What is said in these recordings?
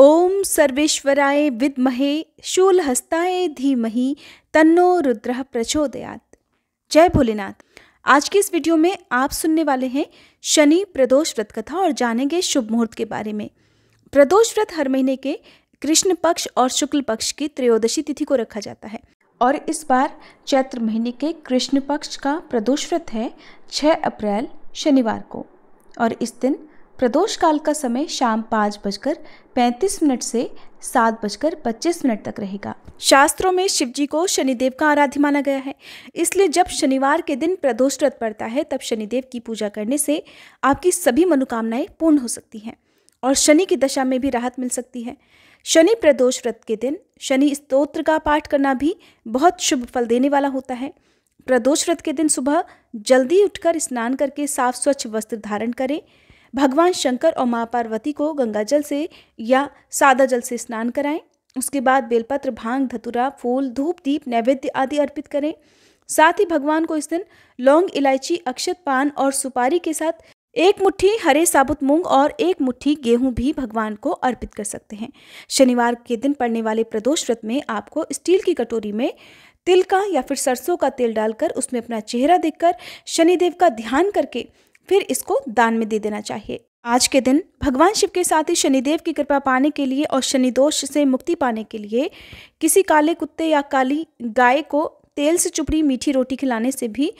ओम सर्वेश्वराय विद्महे शूलहस्ताय धीमहि तन्नो रुद्र प्रचोदयात जय भोलेनाथ आज के इस वीडियो में आप सुनने वाले हैं शनि प्रदोष व्रत कथा और जानेंगे शुभ मुहूर्त के बारे में प्रदोष व्रत हर महीने के कृष्ण पक्ष और शुक्ल पक्ष की त्रयोदशी तिथि को रखा जाता है और इस बार चैत्र महीने के कृष्ण पक्ष का प्रदोष व्रत है 6 अप्रैल शनिवार को और इस दिन प्रदोष काल का समय शाम पाँच बजकर पैंतीस मिनट से सात बजकर पच्चीस मिनट तक रहेगा शास्त्रों में शिवजी को शनिदेव का आराध्य माना गया है इसलिए जब शनिवार के दिन प्रदोष व्रत पड़ता है तब शनिदेव की पूजा करने से आपकी सभी मनोकामनाएं पूर्ण हो सकती हैं और शनि की दशा में भी राहत मिल सकती है शनि प्रदोष व्रत के दिन शनि स्त्रोत्र का पाठ करना भी बहुत शुभ फल देने वाला होता है प्रदोष व्रत के दिन सुबह जल्दी उठकर स्नान करके साफ स्वच्छ वस्त्र धारण करें भगवान शंकर और माँ पार्वती को गंगा जल से या सादा जल से स्नान कराएं उसके बाद बेलपत्र भांग धतुरा फूल धूप दीप नैवेद्य आदि अर्पित करें साथ ही भगवान को इस दिन लौंग इलायची अक्षत पान और सुपारी के साथ एक मुट्ठी हरे साबुत मूंग और एक मुट्ठी गेहूं भी भगवान को अर्पित कर सकते हैं शनिवार के दिन पड़ने वाले प्रदोष व्रत में आपको स्टील की कटोरी में तिल का या फिर सरसों का तेल डालकर उसमें अपना चेहरा देखकर शनिदेव का ध्यान करके फिर इसको दान में दे देना चाहिए आज के दिन भगवान शिव के साथ ही शनिदेव की कृपा पाने के लिए और शनिदोष से मुक्ति पाने के लिए किसी काले कुत्ते या काली गाय को तेल से चुपड़ी मीठी रोटी खिलाने से भी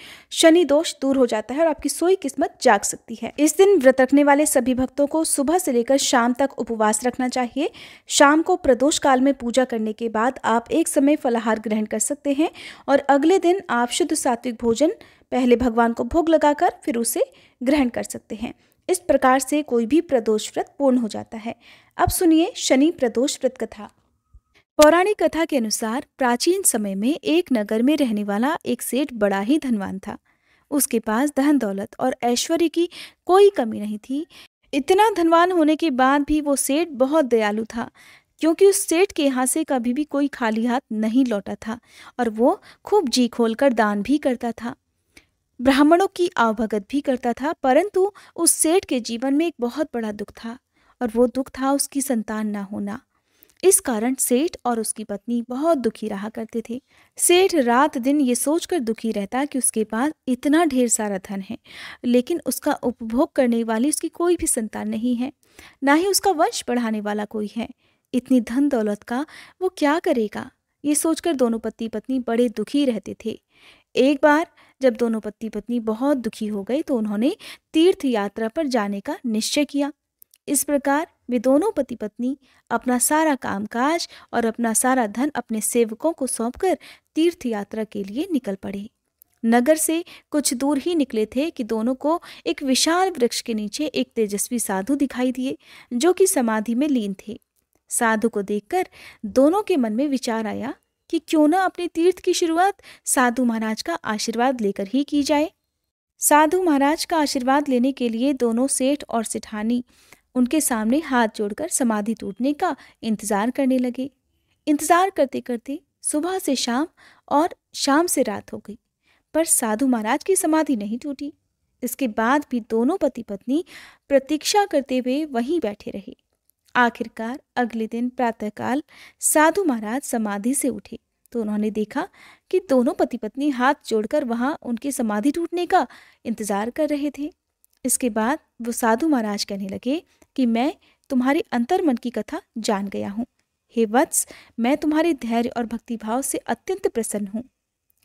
शनि दोष दूर हो जाता है और आपकी सोई किस्मत जाग सकती है इस दिन व्रत रखने वाले सभी भक्तों को सुबह से लेकर शाम तक उपवास रखना चाहिए शाम को प्रदोष काल में पूजा करने के बाद आप एक समय फलाहार ग्रहण कर सकते हैं और अगले दिन आप शुद्ध सात्विक भोजन पहले भगवान को भोग लगाकर फिर उसे ग्रहण कर सकते हैं इस प्रकार से कोई भी प्रदोष व्रत पूर्ण हो जाता है अब सुनिए शनि प्रदोष व्रत कथा पौराणिक कथा के अनुसार प्राचीन समय में एक नगर में रहने वाला एक सेठ बड़ा ही धनवान था उसके पास धन दौलत और ऐश्वर्य की कोई कमी नहीं थी इतना धनवान होने के बाद भी वो सेठ बहुत दयालु था क्योंकि उस सेठ के यहाँ से कभी भी कोई खाली हाथ नहीं लौटा था और वो खूब जी खोल कर दान भी करता था ब्राह्मणों की आवभगत भी करता था परंतु उस सेठ के जीवन में एक बहुत बड़ा दुख था और वो दुख था उसकी संतान ना होना इस कारण सेठ और उसकी पत्नी बहुत दुखी रहा करते थे सेठ रात दिन ये सोचकर दुखी रहता कि उसके पास इतना ढेर सारा धन है लेकिन उसका उपभोग करने वाली उसकी कोई भी संतान नहीं है ना ही उसका वंश बढ़ाने वाला कोई है इतनी धन दौलत का वो क्या करेगा ये सोचकर दोनों पति पत्नी बड़े दुखी रहते थे एक बार जब दोनों पति पत्नी बहुत दुखी हो गए तो उन्होंने तीर्थ यात्रा पर जाने का निश्चय किया इस प्रकार वे दोनों पति पत्नी अपना सारा कामकाज और अपना सारा धन अपने सेवकों को सौंपकर तीर्थ यात्रा के लिए निकल पड़े नगर से कुछ दूर ही निकले थे कि दोनों को एक विशाल वृक्ष के नीचे एक तेजस्वी साधु दिखाई दिए जो कि समाधि में लीन थे साधु को देखकर दोनों के मन में विचार आया कि क्यों ना अपने तीर्थ की शुरुआत साधु महाराज का आशीर्वाद लेकर ही की जाए साधु महाराज का आशीर्वाद लेने के लिए दोनों सेठ और सेठानी उनके सामने हाथ जोड़कर समाधि टूटने का इंतज़ार करने लगे इंतज़ार करते करते सुबह से शाम और शाम से रात हो गई पर साधु महाराज की समाधि नहीं टूटी इसके बाद भी दोनों पति पत्नी प्रतीक्षा करते हुए वहीं बैठे रहे आखिरकार अगले दिन प्रातःकाल साधु महाराज समाधि से उठे तो उन्होंने देखा कि दोनों पति पत्नी हाथ जोड़कर वहाँ उनकी समाधि टूटने का इंतजार कर रहे थे इसके बाद वो साधु महाराज कहने लगे कि मैं तुम्हारे अंतर्मन की कथा जान गया हूँ हे वत्स मैं तुम्हारे धैर्य और भक्तिभाव से अत्यंत प्रसन्न हूँ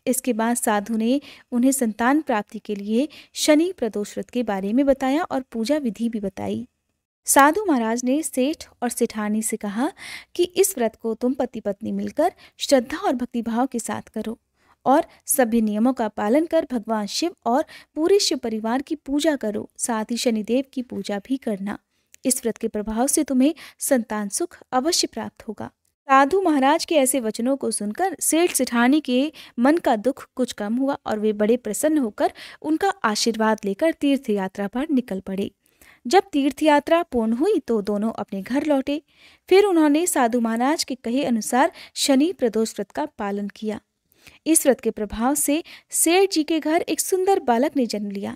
इसके बाद साधु ने उन्हें संतान प्राप्ति के लिए शनि प्रदोष व्रत के बारे में बताया और पूजा विधि भी बताई साधु महाराज ने सेठ और सेठानी से कहा कि इस व्रत को तुम पति पत्नी मिलकर श्रद्धा और भक्तिभाव के साथ करो और सभी नियमों का पालन कर भगवान शिव और पूरे शिव परिवार की पूजा करो साथ ही शनिदेव की पूजा भी करना इस व्रत के प्रभाव से तुम्हें संतान सुख अवश्य प्राप्त होगा साधु महाराज के ऐसे वचनों को सुनकर सेठ सिठानी के मन का दुख कुछ कम हुआ और वे बड़े प्रसन्न होकर उनका आशीर्वाद लेकर तीर्थ यात्रा पर निकल पड़े जब तीर्थ यात्रा पूर्ण हुई तो दोनों अपने घर लौटे फिर उन्होंने साधु महाराज के कहे अनुसार शनि प्रदोष व्रत का पालन किया इस व्रत के प्रभाव से सेठ जी के घर एक सुंदर बालक ने जन्म लिया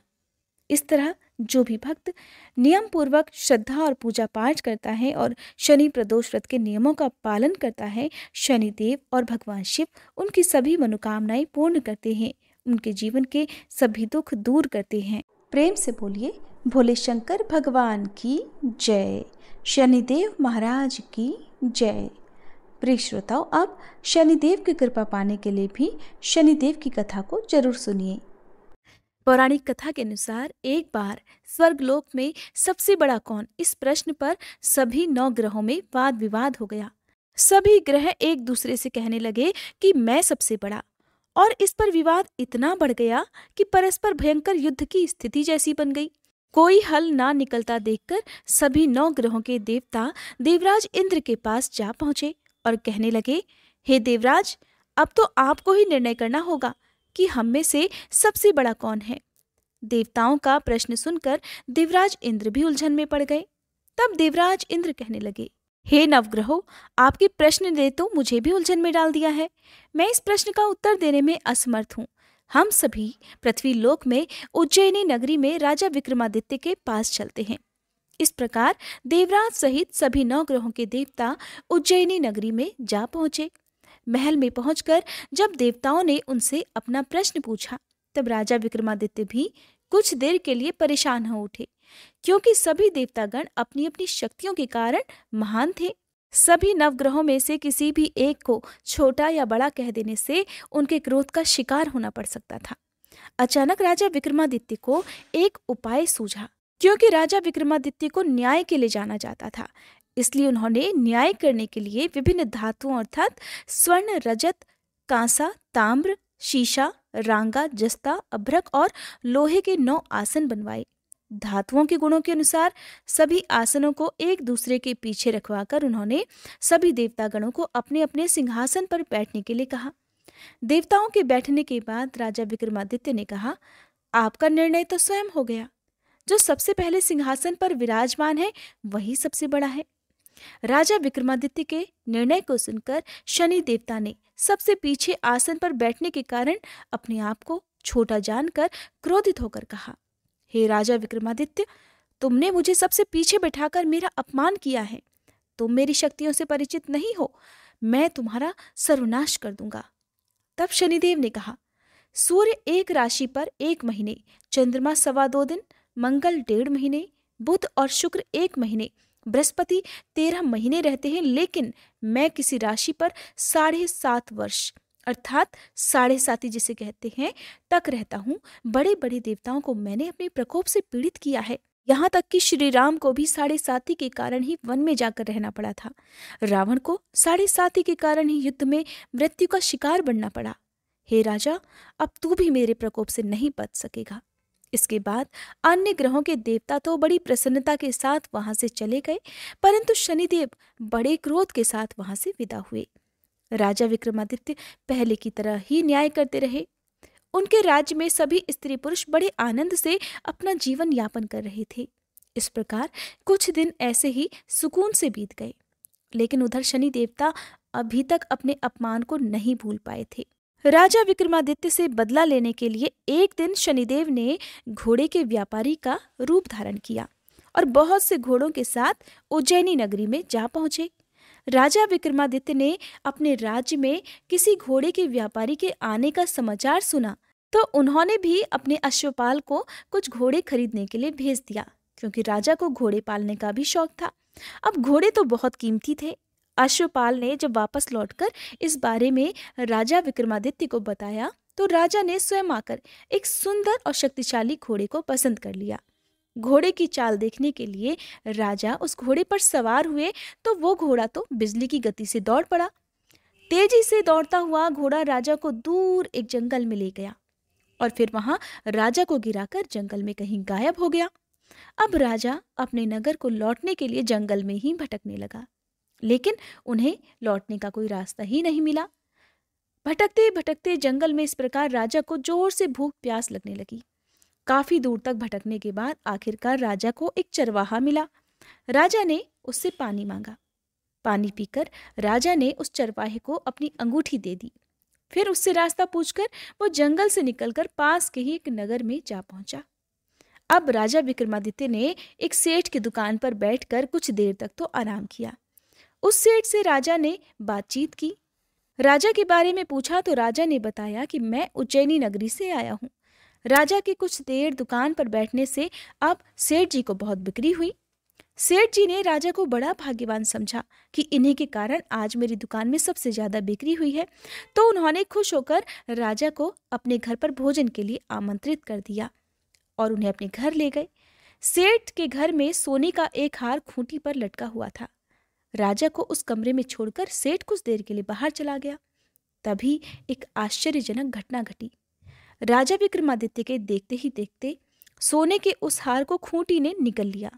इस तरह जो भी भक्त नियम पूर्वक श्रद्धा और पूजा पाठ करता है और शनि प्रदोष व्रत के नियमों का पालन करता है शनि देव और भगवान शिव उनकी सभी मनोकामनाएं पूर्ण करते हैं उनके जीवन के सभी दुख दूर करते हैं प्रेम से बोलिए भोले शंकर भगवान की जय शनिदेव महाराज की जय प्रिय श्रोताओं अब शनिदेव की कृपा पाने के लिए भी शनिदेव की कथा को जरूर सुनिए पौराणिक कथा के अनुसार एक बार स्वर्गलोक में सबसे बड़ा कौन इस प्रश्न पर सभी नौ ग्रहों में वाद विवाद हो गया सभी ग्रह एक दूसरे से कहने लगे कि मैं सबसे बड़ा और इस पर विवाद इतना बढ़ गया कि परस्पर भयंकर युद्ध की स्थिति जैसी बन गई कोई हल ना निकलता देखकर सभी नौ ग्रहों के देवता देवराज इंद्र के पास जा पहुंचे और कहने लगे हे देवराज अब तो आपको ही निर्णय करना होगा कि हम में से सबसे बड़ा कौन है देवताओं का प्रश्न सुनकर देवराज इंद्र भी उलझन में पड़ गए तब देवराज इंद्र कहने लगे हे नवग्रहो आपके प्रश्न ने तो मुझे भी उलझन में डाल दिया है मैं इस प्रश्न का उत्तर देने में असमर्थ हूँ हम सभी पृथ्वी लोक में उज्जैनी नगरी में राजा विक्रमादित्य के पास चलते हैं इस प्रकार देवराज सहित सभी नौ ग्रहों के देवता उज्जैनी नगरी में जा पहुंचे महल में पहुंचकर जब देवताओं ने उनसे अपना प्रश्न पूछा तब राजा विक्रमादित्य भी कुछ देर के लिए परेशान हो उठे क्योंकि सभी देवतागण अपनी अपनी शक्तियों के कारण महान थे सभी नवग्रहों में से किसी भी एक को छोटा या बड़ा कह देने से उनके क्रोध का शिकार होना पड़ सकता था अचानक राजा विक्रमादित्य को एक उपाय सूझा क्योंकि राजा विक्रमादित्य को न्याय के लिए जाना जाता था इसलिए उन्होंने न्याय करने के लिए विभिन्न धातुओं अर्थात स्वर्ण रजत कांसा ताम्र शीशा रांगा जस्ता अभ्रक और लोहे के नौ आसन बनवाए धातुओं के गुणों के अनुसार सभी आसनों को एक दूसरे के पीछे रखवाकर उन्होंने सभी देवतागणों को अपने अपने सिंहासन पर बैठने के लिए कहा देवताओं के बैठने के बाद राजा विक्रमादित्य ने कहा आपका निर्णय तो स्वयं हो गया जो सबसे पहले सिंहासन पर विराजमान है वही सबसे बड़ा है राजा विक्रमादित्य के निर्णय को सुनकर शनि देवता ने सबसे पीछे आसन पर बैठने के कारण अपने आप को छोटा जानकर क्रोधित होकर कहा हे राजा विक्रमादित्य तुमने मुझे सबसे पीछे बैठाकर मेरा अपमान किया है तुम मेरी शक्तियों से परिचित नहीं हो मैं तुम्हारा सर्वनाश कर दूंगा तब शनिदेव ने कहा सूर्य एक राशि पर एक महीने चंद्रमा सवा दो दिन मंगल डेढ़ महीने बुध और शुक्र एक महीने बृहस्पति तेरह महीने रहते हैं लेकिन मैं किसी राशि पर साढ़े सात वर्ष अर्थात साढ़े साथी जिसे कहते हैं तक रहता हूँ बड़े बड़े देवताओं को मैंने अपने प्रकोप से पीड़ित किया है यहाँ तक कि श्री राम को भी साढ़े साथी के कारण ही वन में जाकर रहना पड़ा था रावण को साढ़े साथी के कारण ही युद्ध में मृत्यु का शिकार बनना पड़ा हे राजा अब तू भी मेरे प्रकोप से नहीं बच सकेगा इसके बाद अन्य ग्रहों के देवता तो बड़ी प्रसन्नता के साथ वहां से चले गए परंतु शनिदेव बड़े क्रोध के साथ वहां से विदा हुए राजा विक्रमादित्य पहले की तरह ही न्याय करते रहे उनके राज्य में सभी स्त्री पुरुष बड़े आनंद से अपना जीवन यापन कर रहे थे इस प्रकार कुछ दिन ऐसे ही सुकून से बीत गए लेकिन उधर शनि देवता अभी तक अपने अपमान को नहीं भूल पाए थे राजा विक्रमादित्य से बदला लेने के लिए एक दिन शनिदेव ने घोड़े के व्यापारी का रूप धारण किया और बहुत से घोड़ों के साथ उज्जैनी नगरी में जा पहुंचे राजा विक्रमादित्य ने अपने राज्य में किसी घोड़े के व्यापारी के आने का समाचार सुना तो उन्होंने भी अपने अश्वपाल को कुछ घोड़े खरीदने के लिए भेज दिया क्योंकि राजा को घोड़े पालने का भी शौक था अब घोड़े तो बहुत कीमती थे अश्वपाल ने जब वापस लौटकर इस बारे में राजा विक्रमादित्य को बताया तो राजा ने स्वयं आकर एक सुंदर और शक्तिशाली घोड़े को पसंद कर लिया घोड़े की चाल देखने के लिए राजा उस घोड़े पर सवार हुए तो वो घोड़ा तो बिजली की गति से दौड़ पड़ा तेजी से दौड़ता हुआ घोड़ा राजा को दूर एक जंगल में ले गया और फिर वहां राजा को गिराकर जंगल में कहीं गायब हो गया अब राजा अपने नगर को लौटने के लिए जंगल में ही भटकने लगा लेकिन उन्हें लौटने का कोई रास्ता ही नहीं मिला भटकते भटकते जंगल में इस प्रकार राजा को जोर से भूख प्यास लगने लगी काफी दूर तक भटकने के बाद आखिरकार राजा को एक चरवाहा मिला राजा ने उससे पानी मांगा पानी पीकर राजा ने उस चरवाहे को अपनी अंगूठी दे दी फिर उससे रास्ता पूछकर वो जंगल से निकलकर पास के ही एक नगर में जा पहुंचा अब राजा विक्रमादित्य ने एक सेठ की दुकान पर बैठकर कुछ देर तक तो आराम किया उस सेठ से राजा ने बातचीत की राजा के बारे में पूछा तो राजा ने बताया कि मैं उज्जैनी नगरी से आया हूँ राजा के कुछ देर दुकान पर बैठने से अब सेठ जी को बहुत बिक्री हुई सेठ जी ने राजा को बड़ा भाग्यवान समझा कि इन्हीं के कारण आज मेरी दुकान में सबसे ज़्यादा बिक्री हुई है तो उन्होंने खुश होकर राजा को अपने घर पर भोजन के लिए आमंत्रित कर दिया और उन्हें अपने घर ले गए सेठ के घर में सोने का एक हार खूंटी पर लटका हुआ था राजा को उस कमरे में छोड़कर सेठ कुछ देर के लिए बाहर चला गया तभी एक आश्चर्यजनक घटना घटी राजा विक्रमादित्य के देखते ही देखते सोने के उस हार को खूंटी ने निकल लिया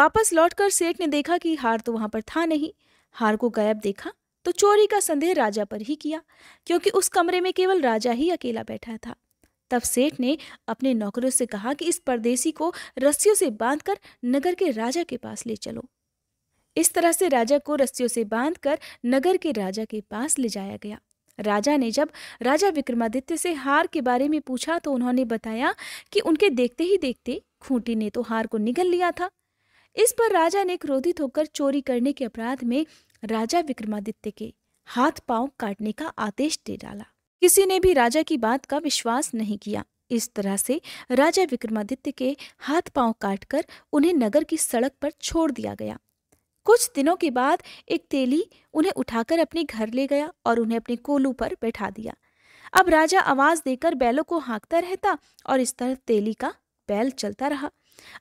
वापस लौटकर सेठ ने देखा कि हार तो वहां पर था नहीं हार को गायब देखा तो चोरी का संदेह राजा पर ही किया क्योंकि उस कमरे में केवल राजा ही अकेला बैठा था तब सेठ ने अपने नौकरों से कहा कि इस परदेसी को रस्सियों से बांधकर नगर के राजा के पास ले चलो इस तरह से राजा को रस्सियों से बांधकर नगर के राजा के पास ले जाया गया राजा ने जब राजा विक्रमादित्य से हार के बारे में पूछा तो उन्होंने बताया कि उनके देखते ही देखते खूंटी ने तो हार को निगल लिया था इस पर राजा ने क्रोधित होकर चोरी करने के अपराध में राजा विक्रमादित्य के हाथ पांव काटने का आदेश दे डाला किसी ने भी राजा की बात का विश्वास नहीं किया इस तरह से राजा विक्रमादित्य के हाथ पांव काटकर उन्हें नगर की सड़क पर छोड़ दिया गया कुछ दिनों के बाद एक तेली उन्हें उठाकर अपने घर ले गया और उन्हें अपने कोलू पर बैठा दिया अब राजा आवाज देकर बैलों को हाँकता रहता और इस तरह तेली का बैल चलता रहा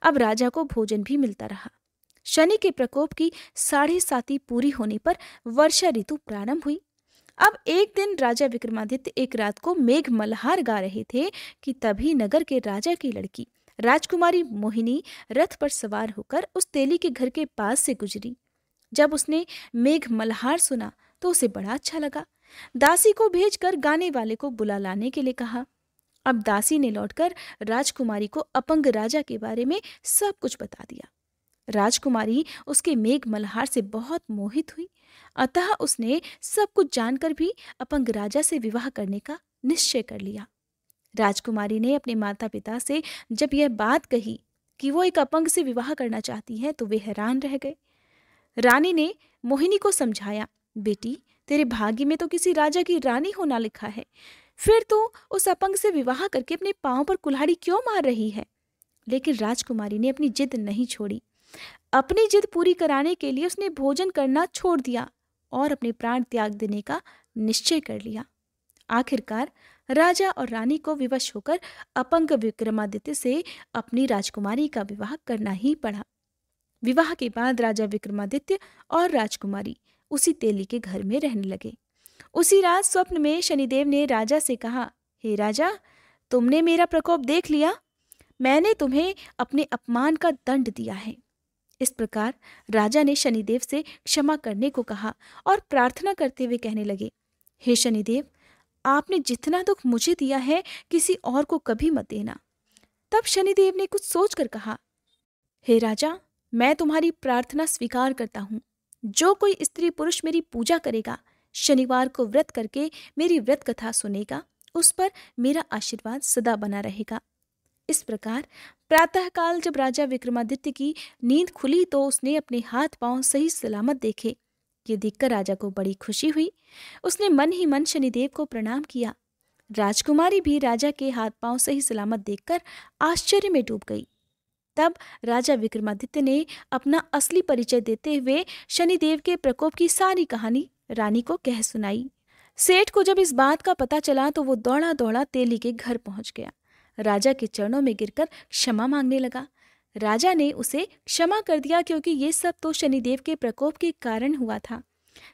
अब राजा को भोजन भी मिलता रहा शनि के प्रकोप की साढ़े साती पूरी होने पर वर्षा ऋतु प्रारंभ हुई अब एक दिन राजा विक्रमादित्य एक रात को मेघ मल्हार गा रहे थे कि तभी नगर के राजा की लड़की राजकुमारी मोहिनी रथ पर सवार होकर उस तेली के घर के पास से गुजरी जब उसने मेघ मल्हार सुना तो उसे बड़ा अच्छा लगा दासी को भेजकर गाने वाले को बुला लाने के लिए कहा अब दासी ने लौटकर राजकुमारी को अपंग राजा के बारे में सब कुछ बता दिया राजकुमारी उसके मेघ मल्हार से बहुत मोहित हुई अतः उसने सब कुछ जानकर भी अपंग राजा से विवाह करने का निश्चय कर लिया राजकुमारी ने अपने माता पिता से जब यह बात कही कि वो एक अपंग से विवाह करना चाहती है तो वे हैरान रह गए रानी ने मोहिनी को समझाया बेटी तेरे भाग्य में तो किसी राजा की रानी होना लिखा है फिर तो उस अपंग से विवाह करके अपने पाँव पर कुल्हाड़ी क्यों मार रही है लेकिन राजकुमारी ने अपनी जिद नहीं छोड़ी अपनी जिद पूरी कराने के लिए उसने भोजन करना छोड़ दिया और अपने प्राण त्याग देने का निश्चय कर लिया आखिरकार राजा और रानी को विवश होकर अपंग विक्रमादित्य से अपनी राजकुमारी का विवाह करना ही पड़ा विवाह के बाद राजा विक्रमादित्य और राजकुमारी उसी तेली के घर में रहने लगे उसी रात स्वप्न में शनिदेव ने राजा से कहा हे राजा तुमने मेरा प्रकोप देख लिया मैंने तुम्हें अपने अपमान का दंड दिया है इस प्रकार राजा ने शनिदेव से क्षमा करने को कहा और प्रार्थना करते हुए कहने लगे हे शनिदेव आपने जितना दुख मुझे दिया है किसी और को कभी मत देना तब शनिदेव ने कुछ सोचकर कहा हे राजा मैं तुम्हारी प्रार्थना स्वीकार करता हूँ जो कोई स्त्री पुरुष मेरी पूजा करेगा शनिवार को व्रत करके मेरी व्रत कथा सुनेगा उस पर मेरा आशीर्वाद सदा बना रहेगा इस प्रकार प्रातःकाल जब राजा विक्रमादित्य की नींद खुली तो उसने अपने हाथ पांव सही सलामत देखे ये देखकर राजा को बड़ी खुशी हुई उसने मन ही मन शनिदेव को प्रणाम किया राजकुमारी भी राजा के हाथ पांव से ही सलामत देखकर आश्चर्य में डूब गई तब राजा विक्रमादित्य ने अपना असली परिचय देते हुए शनिदेव के प्रकोप की सारी कहानी रानी को कह सुनाई सेठ को जब इस बात का पता चला तो वो दौड़ा दौड़ा तेली के घर पहुंच गया राजा के चरणों में गिरकर क्षमा मांगने लगा राजा ने उसे क्षमा कर दिया क्योंकि ये सब तो शनिदेव के प्रकोप के कारण हुआ था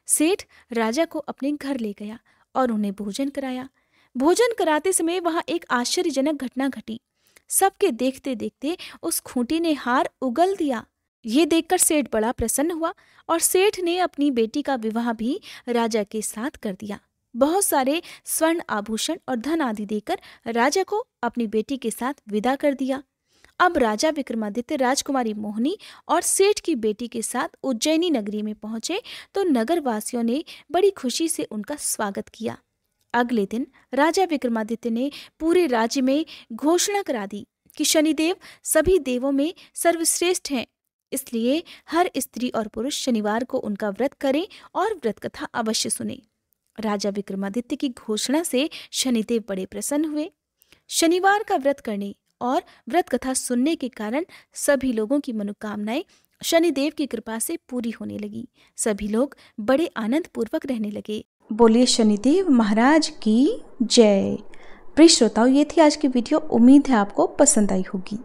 सेठ राजा को अपने घर ले गया और उन्हें भोजन कराया भोजन कराते समय वहां एक आश्चर्यजनक घटना घटी सबके देखते देखते उस खूंटी ने हार उगल दिया ये देखकर सेठ बड़ा प्रसन्न हुआ और सेठ ने अपनी बेटी का विवाह भी राजा के साथ कर दिया बहुत सारे स्वर्ण आभूषण और धन आदि देकर राजा को अपनी बेटी के साथ विदा कर दिया अब राजा विक्रमादित्य राजकुमारी मोहनी और सेठ की बेटी के साथ उज्जैनी नगरी में पहुंचे तो नगरवासियों ने बड़ी खुशी से उनका स्वागत किया अगले दिन राजा विक्रमादित्य ने पूरे राज्य में घोषणा करा दी कि शनिदेव सभी देवों में सर्वश्रेष्ठ हैं इसलिए हर स्त्री और पुरुष शनिवार को उनका व्रत करें और व्रत कथा अवश्य सुने राजा विक्रमादित्य की घोषणा से शनिदेव बड़े प्रसन्न हुए शनिवार का व्रत करने और व्रत कथा सुनने के कारण सभी लोगों की मनोकामनाएं शनिदेव की कृपा से पूरी होने लगी सभी लोग बड़े आनंद पूर्वक रहने लगे बोलिए शनिदेव महाराज की जय प्रिय श्रोताओं ये थी आज की वीडियो उम्मीद है आपको पसंद आई होगी